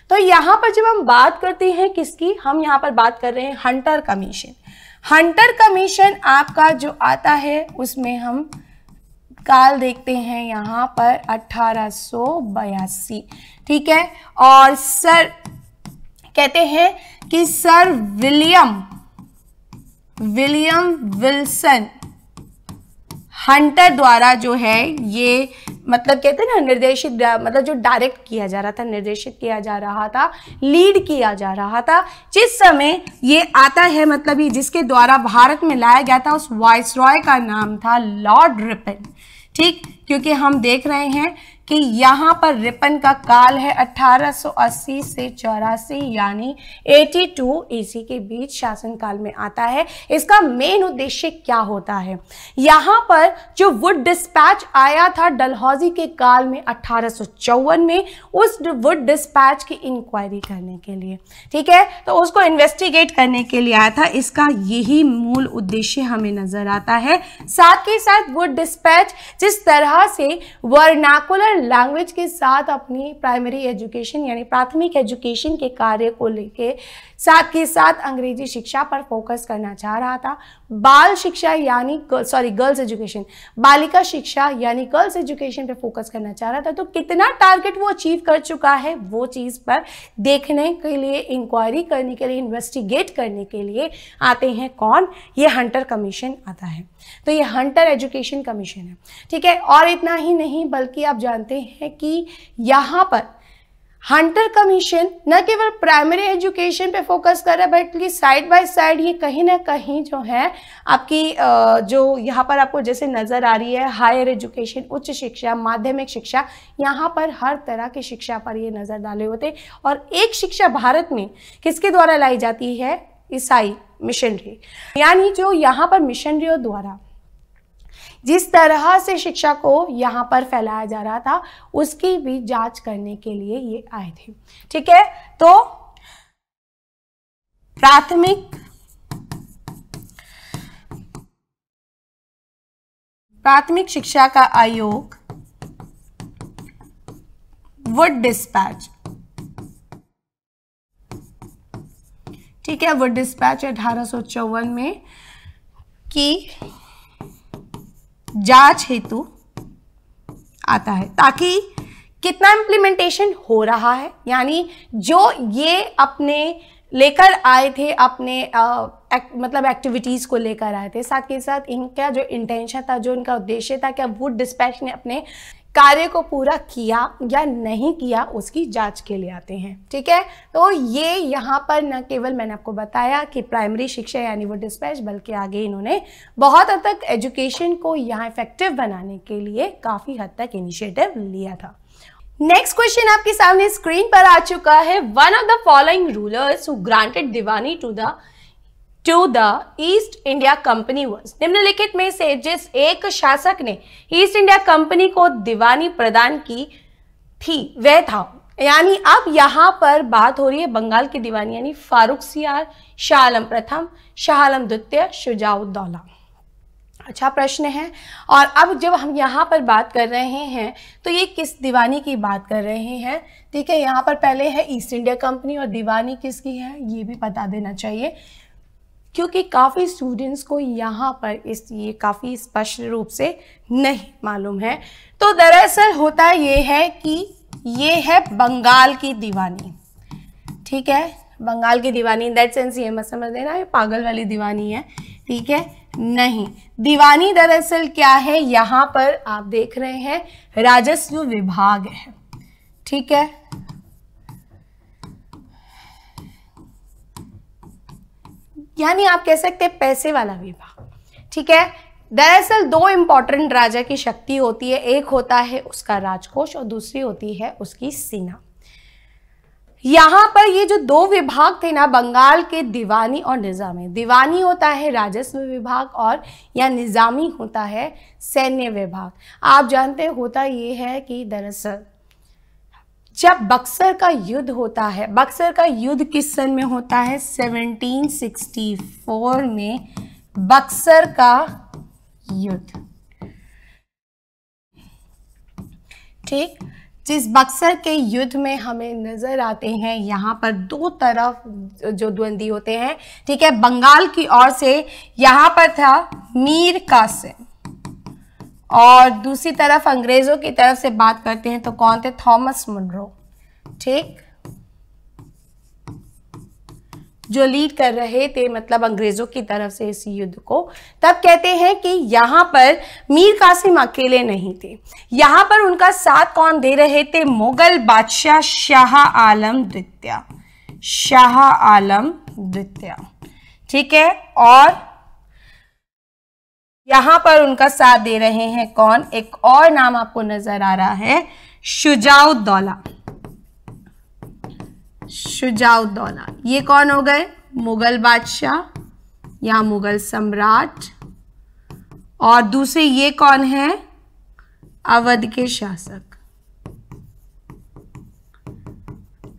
तो यहाँ पर जब हम बात करते हैं किसकी हम यहाँ पर बात कर रहे हैं हंटर कमीशन हंटर कमीशन आपका जो आता है उसमें हम काल देखते हैं यहाँ पर 1882 ठीक है और सर कहते हैं कि sir William William Wilson Hunter द्वारा जो है ये मतलब कहते हैं ना निर्देशित मतलब जो डायरेक्ट किया जा रहा था निर्देशित किया जा रहा था लीड किया जा रहा था जिस समय ये आता है मतलब ये जिसके द्वारा भारत में लाया गया था उस वॉइस रॉय का नाम था लॉर्ड रिपन ठीक क्योंकि हम देख रहे हैं कि यहाँ पर रिपन का काल है 1880 से चौरासी यानी 82 टू एसी के बीच शासन काल में आता है इसका मेन उद्देश्य क्या होता है यहाँ पर जो वुड डिस्पैच आया था डलहौजी के काल में अठारह में उस वुड डिस्पैच की इंक्वायरी करने के लिए ठीक है तो उसको इन्वेस्टिगेट करने के लिए आया था इसका यही मूल उद्देश्य हमें नजर आता है साथ ही साथ वुड डिस्पैच जिस तरह से वर्नाकुलर लैंग्वेज के साथ अपनी प्राइमरी एजुकेशन यानी प्राथमिक एजुकेशन के कार्य को लेके साथ के साथ अंग्रेजी शिक्षा पर फोकस करना चाह रहा था बाल शिक्षा यानी सॉरी गर्ल्स एजुकेशन बालिका शिक्षा यानी गर्ल्स एजुकेशन पे फोकस करना चाह रहा था तो कितना टारगेट वो अचीव कर चुका है वो चीज़ पर देखने के लिए इंक्वायरी करने के लिए इन्वेस्टिगेट करने के लिए आते हैं कौन ये हंटर कमीशन आता है तो ये हंटर एजुकेशन कमीशन है ठीक है और इतना ही नहीं बल्कि आप जानते हैं कि यहाँ पर हंटर कमीशन न केवल प्राइमरी एजुकेशन पे फोकस कर रहा है कि साइड बाय साइड ये कहीं ना कहीं जो है आपकी जो यहाँ पर आपको जैसे नज़र आ रही है हायर एजुकेशन उच्च शिक्षा माध्यमिक शिक्षा यहाँ पर हर तरह की शिक्षा पर ये नज़र डाले होते और एक शिक्षा भारत में किसके द्वारा लाई जाती है ईसाई मिशनरी यानी जो यहाँ पर मिशनरियों द्वारा जिस तरह से शिक्षा को यहाँ पर फैलाया जा रहा था उसकी भी जांच करने के लिए ये आए थे ठीक है तो प्राथमिक प्राथमिक शिक्षा का आयोग वुड डिस्पैच ठीक है वुड डिस्पैच अठारह में की जांच हेतु आता है ताकि कितना इम्प्लीमेंटेशन हो रहा है यानी जो ये अपने लेकर आए थे अपने आ, एक, मतलब एक्टिविटीज़ को लेकर आए थे साथ के साथ इनका जो इंटेंशन था जो इनका उद्देश्य था क्या वो डिस्पैच ने अपने कार्य को पूरा किया या नहीं किया उसकी जांच के लिए आते हैं ठीक है तो ये यहाँ पर न केवल मैंने आपको बताया कि प्राइमरी शिक्षा यानी वो डिस्पैच बल्कि आगे इन्होंने बहुत हद तक एजुकेशन को यहाँ इफेक्टिव बनाने के लिए काफ़ी हद तक इनिशिएटिव लिया था नेक्स्ट क्वेश्चन आपके सामने स्क्रीन पर आ चुका है one of the following rulers who granted Diwani to the to the East India Company वंश निम्नलिखित में से जिस एक शासक ने ईस्ट इंडिया कंपनी को दीवानी प्रदान की थी वह था यानी अब यहाँ पर बात हो रही है बंगाल की दीवानी यानी फारूक सियार शाह आलम प्रथम शाह आलम द्वितीय शुजाउद्दौला अच्छा प्रश्न है और अब जब हम यहाँ पर बात कर रहे हैं तो ये किस दीवानी की बात कर रहे हैं ठीक है यहाँ पर पहले है ईस्ट इंडिया कंपनी और दीवानी किसकी है ये भी बता देना चाहिए क्योंकि काफ़ी स्टूडेंट्स को यहाँ पर इस ये काफ़ी स्पष्ट रूप से नहीं मालूम है तो दरअसल होता ये है कि ये है बंगाल की दीवानी ठीक है बंगाल की दीवानी दैट सेंस ये मत समझ देना ये पागल वाली दीवानी है ठीक है नहीं दीवानी दरअसल क्या है यहाँ पर आप देख रहे हैं राजस्व विभाग है ठीक है यानी आप कह सकते हैं पैसे वाला विवाह ठीक है दरअसल दो इम्पॉर्टेंट राजा की शक्ति होती है एक होता है उसका राजकोष और दूसरी होती है उसकी सेना यहाँ पर ये जो दो विभाग थे ना बंगाल के दीवानी और निज़ामी दीवानी होता है राजस्व विभाग और या निज़ामी होता है सैन्य विभाग आप जानते होता ये है कि दरअसल जब बक्सर का युद्ध होता है बक्सर का युद्ध किस सन में होता है 1764 में बक्सर का युद्ध ठीक जिस बक्सर के युद्ध में हमें नज़र आते हैं यहाँ पर दो तरफ जो द्वंदी होते हैं ठीक है बंगाल की ओर से यहाँ पर था मीर कासिम और दूसरी तरफ अंग्रेज़ों की तरफ से बात करते हैं तो कौन थे थॉमस मुनरो ठीक जो लीड कर रहे थे मतलब अंग्रेजों की तरफ से इस युद्ध को तब कहते हैं कि यहां पर मीर कासिम अकेले नहीं थे यहां पर उनका साथ कौन दे रहे थे मुगल बादशाह शाह आलम द्वितीय शाह आलम द्वितीय ठीक है और यहाँ पर उनका साथ दे रहे हैं कौन एक और नाम आपको नजर आ रहा है शुजाउद्दौला शुजाउद्दौला ये कौन हो गए मुगल बादशाह या मुगल सम्राट और दूसरे ये कौन है अवध के शासक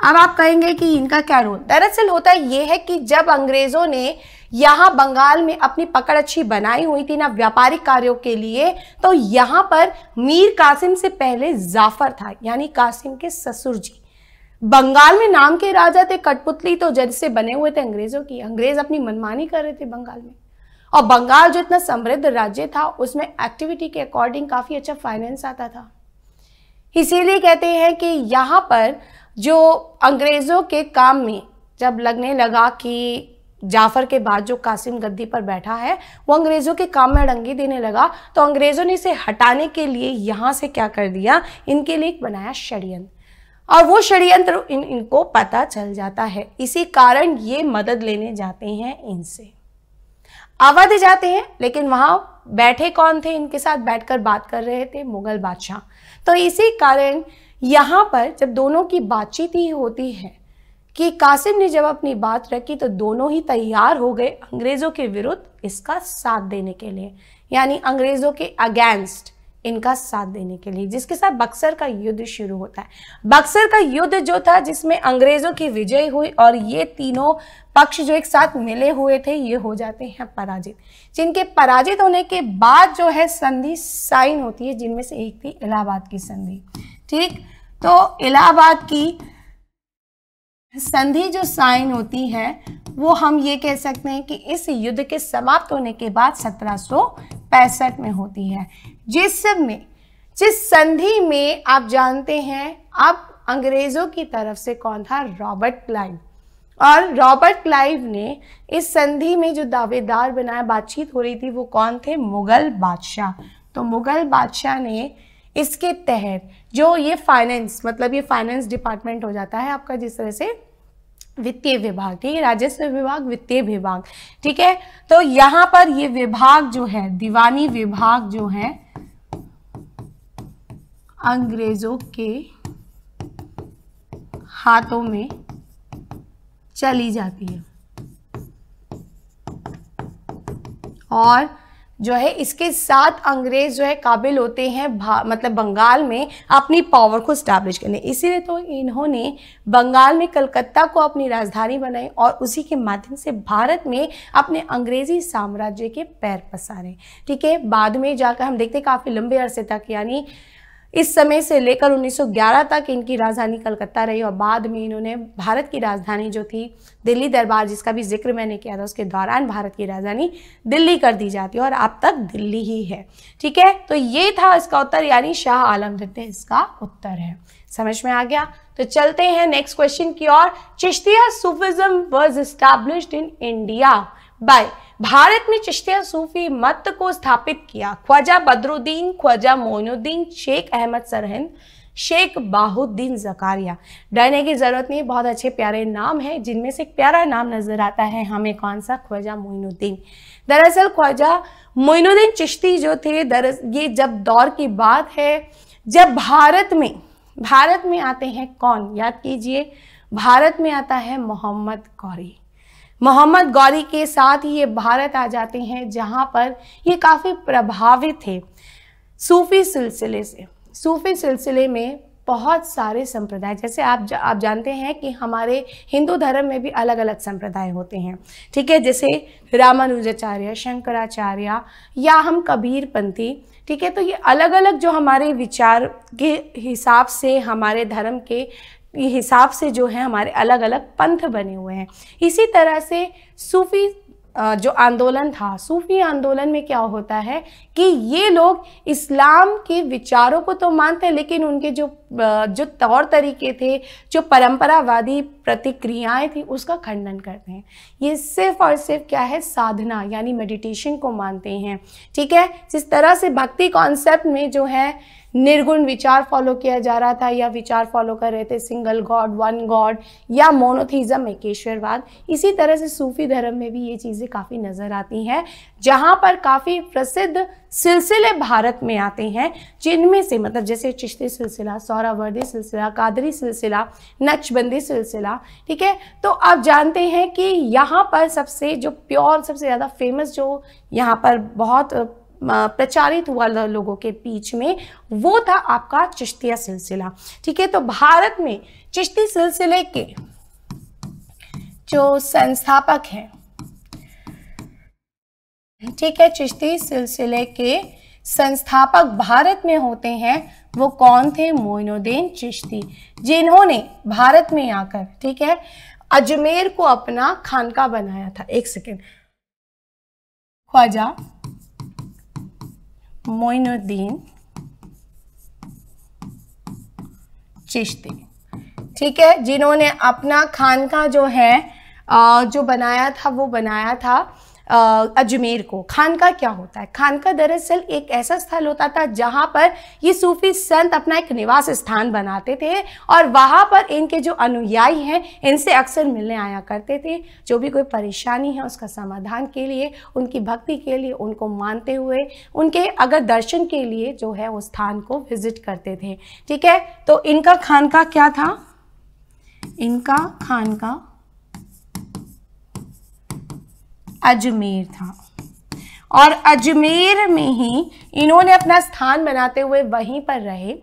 अब आप कहेंगे कि इनका क्या रोल दरअसल होता ये है कि जब अंग्रेजों ने यहाँ बंगाल में अपनी पकड़ अच्छी बनाई हुई थी ना व्यापारिक कार्यों के लिए तो यहाँ पर मीर कासिम से पहले जाफर था यानी कासिम के ससुर जी बंगाल में नाम के राजा थे कठपुतली तो जज से बने हुए थे अंग्रेजों की अंग्रेज अपनी मनमानी कर रहे थे बंगाल में और बंगाल जो इतना समृद्ध राज्य था उसमें एक्टिविटी के अकॉर्डिंग काफ़ी अच्छा फाइनेंस आता था इसीलिए कहते हैं कि यहाँ पर जो अंग्रेज़ों के काम में जब लगने लगा कि जाफर के बाद जो कासिम गद्दी पर बैठा है वो अंग्रेज़ों के काम में अड़ंगी देने लगा तो अंग्रेज़ों ने इसे हटाने के लिए यहाँ से क्या कर दिया इनके लिए एक बनाया षडयंत्र और वो षडयंत्र इन इनको पता चल जाता है इसी कारण ये मदद लेने जाते हैं इनसे अवध जाते हैं लेकिन वहां बैठे कौन थे इनके साथ बैठकर बात कर रहे थे मुगल बादशाह तो इसी कारण यहां पर जब दोनों की बातचीत ही होती है कि कासिम ने जब अपनी बात रखी तो दोनों ही तैयार हो गए अंग्रेज़ों के विरुद्ध इसका साथ देने के लिए यानी अंग्रेज़ों के अगेंस्ट इनका साथ देने के लिए जिसके साथ बक्सर का युद्ध शुरू होता है बक्सर का युद्ध जो था जिसमें अंग्रेजों की विजय हुई और ये तीनों पक्ष जो एक साथ मिले हुए थे ये हो जाते हैं पराजित जिनके पराजित होने के बाद जो है संधि साइन होती है जिनमें से एक थी इलाहाबाद की संधि ठीक तो इलाहाबाद की संधि जो साइन होती है वो हम ये कह सकते हैं कि इस युद्ध के समाप्त होने के बाद सत्रह में होती है जिस में जिस संधि में आप जानते हैं अब अंग्रेज़ों की तरफ से कौन था रॉबर्ट क्लाइव और रॉबर्ट क्लाइव ने इस संधि में जो दावेदार बनाया बातचीत हो रही थी वो कौन थे मुग़ल बादशाह तो मुग़ल बादशाह ने इसके तहत जो ये फाइनेंस मतलब ये फाइनेंस डिपार्टमेंट हो जाता है आपका जिस तरह से वित्तीय विभाग ठीक है राजस्व विभाग वित्तीय विभाग ठीक है तो यहां पर ये विभाग जो है दीवानी विभाग जो है अंग्रेजों के हाथों में चली जाती है और जो है इसके साथ अंग्रेज जो है काबिल होते हैं मतलब बंगाल में अपनी पावर को स्टैब्लिश करने इसीलिए तो इन्होंने बंगाल में कलकत्ता को अपनी राजधानी बनाई और उसी के माध्यम से भारत में अपने अंग्रेजी साम्राज्य के पैर पसारे ठीक है बाद में जाकर हम देखते काफ़ी लंबे अरसे तक यानी इस समय से लेकर 1911 तक इनकी राजधानी कलकत्ता रही और बाद में इन्होंने भारत की राजधानी जो थी दिल्ली दरबार जिसका भी जिक्र मैंने किया था उसके दौरान भारत की राजधानी दिल्ली कर दी जाती है और अब तक दिल्ली ही है ठीक है तो ये था इसका उत्तर यानी शाह आलम द्वितीय इसका उत्तर है समझ में आ गया तो चलते हैं नेक्स्ट क्वेश्चन की ओर Chishtia Sufism was established in India by भारत में चिश्तिया सूफी मत को स्थापित किया ख्वाजा बदरुद्दीन ख्वाजा मोइनुद्दीन शेख अहमद सरहिंद शेख बाहुद्दीन जकारिया डरने की ज़रूरत नहीं बहुत अच्छे प्यारे नाम हैं जिनमें से प्यारा नाम नज़र आता है हमें कौन सा ख्वाजा मोइनुद्दीन दरअसल ख्वाजा मोइनुद्दीन चिश्ती जो थे दरअसल ये जब दौर की बात है जब भारत में भारत में आते हैं कौन याद कीजिए भारत में आता है मोहम्मद गौरी मोहम्मद गौरी के साथ ही ये भारत आ जाते हैं जहाँ पर ये काफ़ी प्रभावित थे सूफ़ी सिलसिले से सूफ़ी सिलसिले में बहुत सारे संप्रदाय जैसे आप जा, आप जानते हैं कि हमारे हिंदू धर्म में भी अलग अलग संप्रदाय होते हैं ठीक है जैसे रामानुजाचार्य शंकराचार्य या हम कबीरपंथी ठीक है तो ये अलग अलग जो हमारे विचार के हिसाब से हमारे धर्म के हिसाब से जो है हमारे अलग अलग पंथ बने हुए हैं इसी तरह से सूफी जो आंदोलन था सूफी आंदोलन में क्या होता है कि ये लोग इस्लाम के विचारों को तो मानते हैं लेकिन उनके जो जो तौर तरीके थे जो परंपरावादी प्रतिक्रियाएं थी उसका खंडन करते हैं ये सिर्फ और सिर्फ क्या है साधना यानी मेडिटेशन को मानते हैं ठीक है जिस तरह से भक्ति कॉन्सेप्ट में जो है निर्गुण विचार फॉलो किया जा रहा था या विचार फॉलो कर रहे थे सिंगल गॉड वन गॉड या मोनोथिज्म एकेश्वरवाद इसी तरह से सूफी धर्म में भी ये चीज़ें काफ़ी नज़र आती हैं जहाँ पर काफ़ी प्रसिद्ध सिलसिले भारत में आते हैं जिनमें से मतलब जैसे चिश्ती सिलसिला सौरावर्दी सिलसिला कादरी सिलसिला नक्शबंदी सिलसिला ठीक है तो आप जानते हैं कि यहाँ पर सबसे जो प्योर सबसे ज़्यादा फेमस जो यहाँ पर बहुत प्रचारित हुआ लोगों के बीच में वो था आपका चिश्तिया सिलसिला ठीक है तो भारत में चिश्ती सिलसिले के जो संस्थापक हैं ठीक है चिश्ती सिलसिले के संस्थापक भारत में होते हैं वो कौन थे मोइनुद्दीन चिश्ती जिन्होंने भारत में आकर ठीक है अजमेर को अपना खानका बनाया था एक सेकेंड ख्वाजा मईनुद्दीन चिश्ती ठीक है जिन्होंने अपना खानका जो है जो बनाया था वो बनाया था अजमेर को खानका क्या होता है खानका दरअसल एक ऐसा स्थल होता था जहाँ पर ये सूफी संत अपना एक निवास स्थान बनाते थे और वहाँ पर इनके जो अनुयायी हैं इनसे अक्सर मिलने आया करते थे जो भी कोई परेशानी है उसका समाधान के लिए उनकी भक्ति के लिए उनको मानते हुए उनके अगर दर्शन के लिए जो है वो स्थान को विजिट करते थे ठीक है तो इनका खानका क्या था इनका खानका अजमेर था और अजमेर में ही इन्होंने अपना स्थान बनाते हुए वहीं पर रहे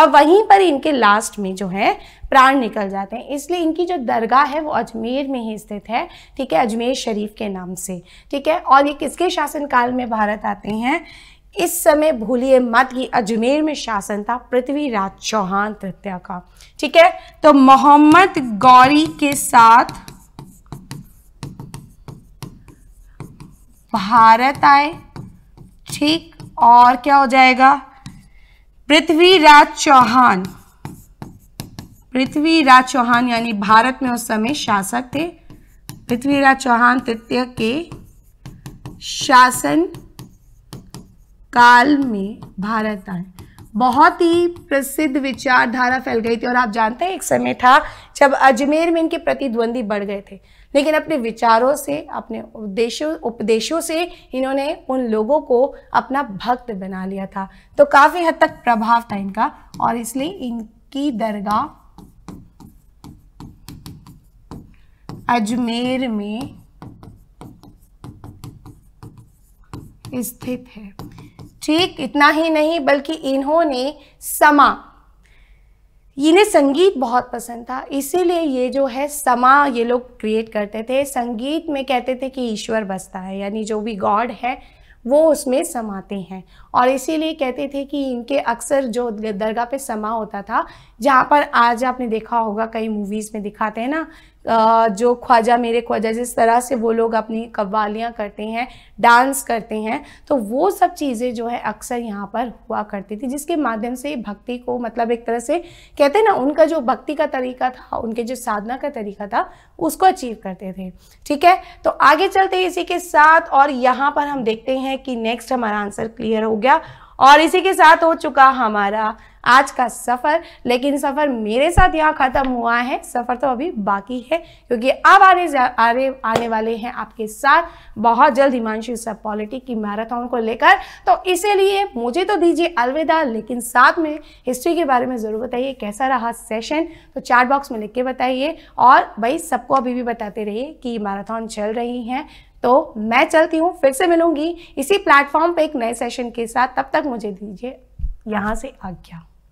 और वहीं पर इनके लास्ट में जो है प्राण निकल जाते हैं इसलिए इनकी जो दरगाह है वो अजमेर में ही स्थित है ठीक है अजमेर शरीफ के नाम से ठीक है और ये किसके शासनकाल में भारत आते हैं इस समय भूलिए मत कि अजमेर में शासन था पृथ्वीराज चौहान तृतीय का ठीक है तो मोहम्मद गौरी के साथ भारत आए ठीक और क्या हो जाएगा पृथ्वीराज चौहान पृथ्वीराज चौहान यानी भारत में उस समय शासक थे पृथ्वीराज चौहान तृतीय के शासन काल में भारत आए बहुत ही प्रसिद्ध विचारधारा फैल गई थी और आप जानते हैं एक समय था जब अजमेर में इनके प्रतिद्वंदी बढ़ गए थे लेकिन अपने विचारों से अपने उपदेशों उपदेशों से इन्होंने उन लोगों को अपना भक्त बना लिया था तो काफ़ी हद तक प्रभाव था इनका और इसलिए इनकी दरगाह अजमेर में स्थित है ठीक इतना ही नहीं बल्कि इन्होंने समा इन्हें संगीत बहुत पसंद था इसीलिए ये जो है समा ये लोग क्रिएट करते थे संगीत में कहते थे कि ईश्वर बसता है यानी जो भी गॉड है वो उसमें समाते हैं और इसीलिए कहते थे कि इनके अक्सर जो दरगाह पे समा होता था जहाँ पर आज आपने देखा होगा कई मूवीज़ में दिखाते हैं ना जो ख्वाजा मेरे ख्वाजा जिस तरह से वो लोग अपनी कव्वालियाँ करते हैं डांस करते हैं तो वो सब चीज़ें जो है अक्सर यहाँ पर हुआ करती थी जिसके माध्यम से भक्ति को मतलब एक तरह से कहते हैं ना उनका जो भक्ति का तरीका था उनके जो साधना का तरीका था उसको अचीव करते थे ठीक है तो आगे चलते इसी के साथ और यहाँ पर हम देखते हैं कि नेक्स्ट हमारा आंसर क्लियर हो गया और इसी के साथ हो चुका हमारा आज का सफ़र लेकिन सफ़र मेरे साथ यहाँ ख़त्म हुआ है सफ़र तो अभी बाकी है क्योंकि अब आने जा आने आने वाले हैं आपके साथ बहुत जल्द हिमांशु सब पॉलिटिक की मैराथन को लेकर तो इसीलिए मुझे तो दीजिए अलविदा लेकिन साथ में हिस्ट्री के बारे में ज़रूर बताइए कैसा रहा सेशन तो चार्ट बॉक्स में लिख के बताइए और भाई सबको अभी भी बताते रहिए कि मैराथन चल रही हैं तो मैं चलती हूँ फिर से मिलूंगी इसी प्लेटफॉर्म पे एक नए सेशन के साथ तब तक मुझे दीजिए यहाँ से आज्ञा